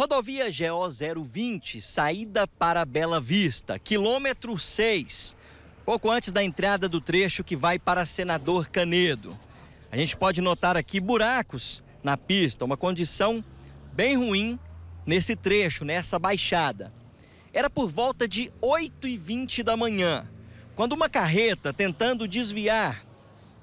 Rodovia GO 020, saída para Bela Vista, quilômetro 6, pouco antes da entrada do trecho que vai para Senador Canedo. A gente pode notar aqui buracos na pista, uma condição bem ruim nesse trecho, nessa baixada. Era por volta de 8h20 da manhã, quando uma carreta tentando desviar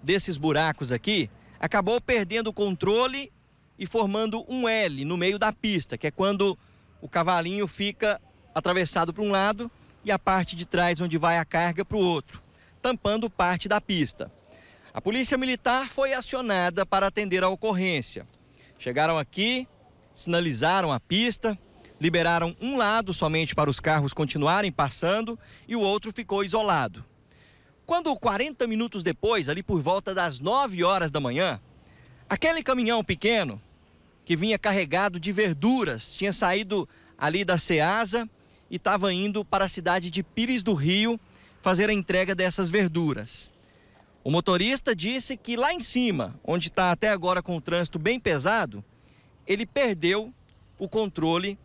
desses buracos aqui acabou perdendo o controle e formando um L no meio da pista, que é quando o cavalinho fica atravessado para um lado e a parte de trás onde vai a carga para o outro, tampando parte da pista. A polícia militar foi acionada para atender a ocorrência. Chegaram aqui, sinalizaram a pista, liberaram um lado somente para os carros continuarem passando e o outro ficou isolado. Quando 40 minutos depois, ali por volta das 9 horas da manhã, aquele caminhão pequeno que vinha carregado de verduras, tinha saído ali da Ceasa e estava indo para a cidade de Pires do Rio fazer a entrega dessas verduras. O motorista disse que lá em cima, onde está até agora com o trânsito bem pesado, ele perdeu o controle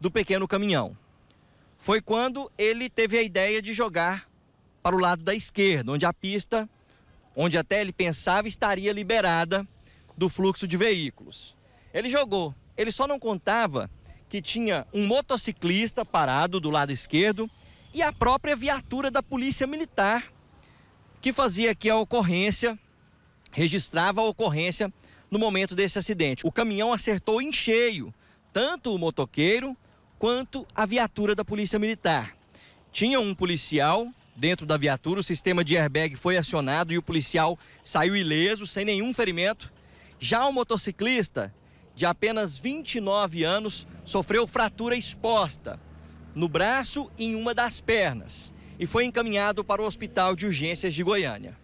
do pequeno caminhão. Foi quando ele teve a ideia de jogar para o lado da esquerda, onde a pista, onde até ele pensava estaria liberada do fluxo de veículos. Ele jogou. Ele só não contava que tinha um motociclista parado do lado esquerdo e a própria viatura da Polícia Militar que fazia aqui a ocorrência, registrava a ocorrência no momento desse acidente. O caminhão acertou em cheio tanto o motoqueiro quanto a viatura da Polícia Militar. Tinha um policial dentro da viatura, o sistema de airbag foi acionado e o policial saiu ileso, sem nenhum ferimento. Já o motociclista de apenas 29 anos, sofreu fratura exposta no braço e em uma das pernas e foi encaminhado para o Hospital de Urgências de Goiânia.